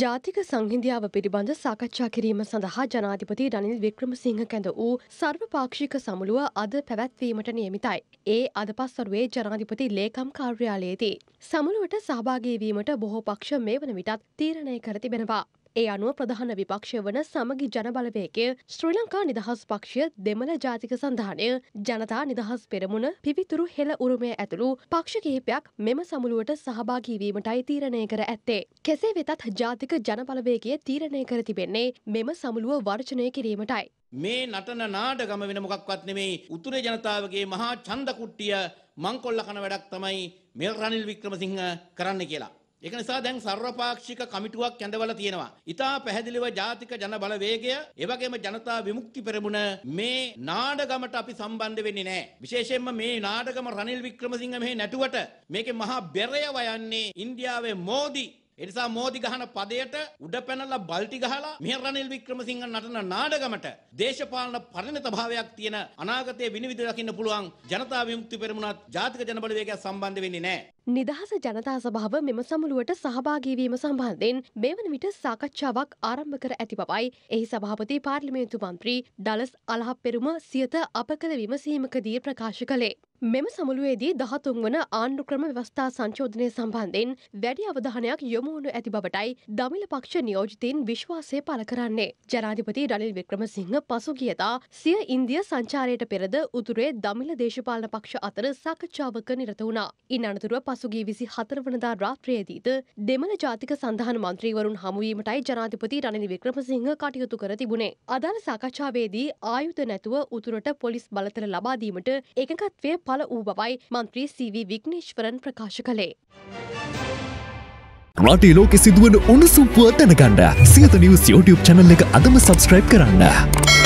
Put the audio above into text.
ජාතික සංහිදියාව පිළිබඳ සාකච්ඡා කිරීම සඳහා ජනාධිපති රනිල් වික්‍රමසිංහ කැඳ වූ සර්වපාක්ෂික සමුළුව අද පැවැත්වීමට නියමිතයි. ඒ අද පස්වරුවේ ජනාධිපති ලේකම් කාර්යාලයේදී. සමුළුවට සහභාගීවීමට බොහෝ පක්ෂ මේ වන විටත් තීරණය කර තිබෙනවා. ඒ අනුව ප්‍රධාන විපක්ෂය වන සමගි ජනබලවේකය ශ්‍රී ලංකා නිදහස් පක්ෂය දෙමළ ජාතික සඳහානය ජනතා නිදහස් පෙරමුණ පිවිතුරු හෙළ උරුමය ඇතුළු පක්ෂ කිහිපයක් මෙම සමුළුවට සහභාගීවීමටයි තීරණය කර ඇත්තේ. කෙසේ වෙතත් ජාතික ජනබලවේගේ තීරණය කර තිබෙන්නේ මෙම සමුළුව වර්ජනය කිරීමටයි. මේ නටන නාටගම වෙන මොකක්වත් නෙමෙයි උතුරේ ජනතාවගේ මහා ඡන්ද කුට්ටිය මංකොල්ල කන වැඩක් තමයි මෙල් රනිල් වික්‍රමසිංහ කරන්න කියලා. ඒක නිසා දැන් සර්වපාක්ෂික කමිටුවක් කැඳවලා තියෙනවා. ඉතා පැහැදිලිව ජාතික ජන බලවේගය, එවැගේම ජනතා විමුක්ති පෙරමුණ මේ නාඩගමට අපි සම්බන්ධ වෙන්නේ නැහැ. විශේෂයෙන්ම මේ නාඩගම රනිල් වික්‍රමසිංහ මෙහි නැටුවට මේකේ මහා බෙරය වයන්නේ ඉන්දියාවේ මෝදි එනිසා මෝදි ගහන පදයට උඩ පැනලා බල්ටි ගහලා මේ රනිල් වික්‍රමසිංහ නටන නාඩගමට දේශපාලන පරිණතභාවයක් තියෙන අනාගතයේ විනිවිද දකින්න පුළුවන් ජනතා විමුක්ති පෙරමුණත් ජාතික ජනබලවේගය සම්බන්ධ වෙන්නේ නැහැ. නිදහස ජනතා සභාව මෙම සමුළුවට සහභාගී වීම සම්බන්ධයෙන් මෙවන විට සාකච්ඡාවක් ආරම්භ කර ඇති බවයි එහි සභාපති පාර්ලිමේන්තු මන්ත්‍රී දලස් අලහප්පෙරුම සියත අපකල විමසීමකදී ප්‍රකාශ කළේ. මෙම සමුළුවේදී දහතුන් වන ආණ්ඩුක්‍රම ව්‍යවස්ථා සංශෝධනය සම්බන්ධයෙන් වැඩි අවධානයක් යොමුවනු ඇති බවටයි දමිල පක්ෂ නියෝජිතීන් විශ්වාසය පළ කරන්නේ. ජනාධිපති රනිල් වික්‍රමසිංහ පසුගියදා සිය ඉන්දිය සංචාරයට පෙරද උතුරේ දමිල දේශපාලන පක්ෂ අතර සාකච්ඡාවක නිරත වුණා. ඉන් අනතුරුව පසුගිය විසි හතරවනදා රාත්‍රයේදීද දෙමළ ජාතික සඳහන් මන්ත්‍රීවරුන් හමුවීමටයි ජනාධිපති රනිල් වික්‍රමසිංහ කටයුතු කර තිබුණේ. අදාළ සාකච්ඡාවේදී ආයුධ නැතුව උතුරට පොලිස් බලතල ලබාදීමට එකඟත්වය පළ වූ බවයි මන්ත්‍රී සීවී විග්නේශ්වරන් ප්‍රකාශ කළේ. රටේ ලෝකෙ සිදුවන උණුසුම්පුව දැනගන්න සියත නිවස් YouTube channel එක අදම subscribe කරන්න.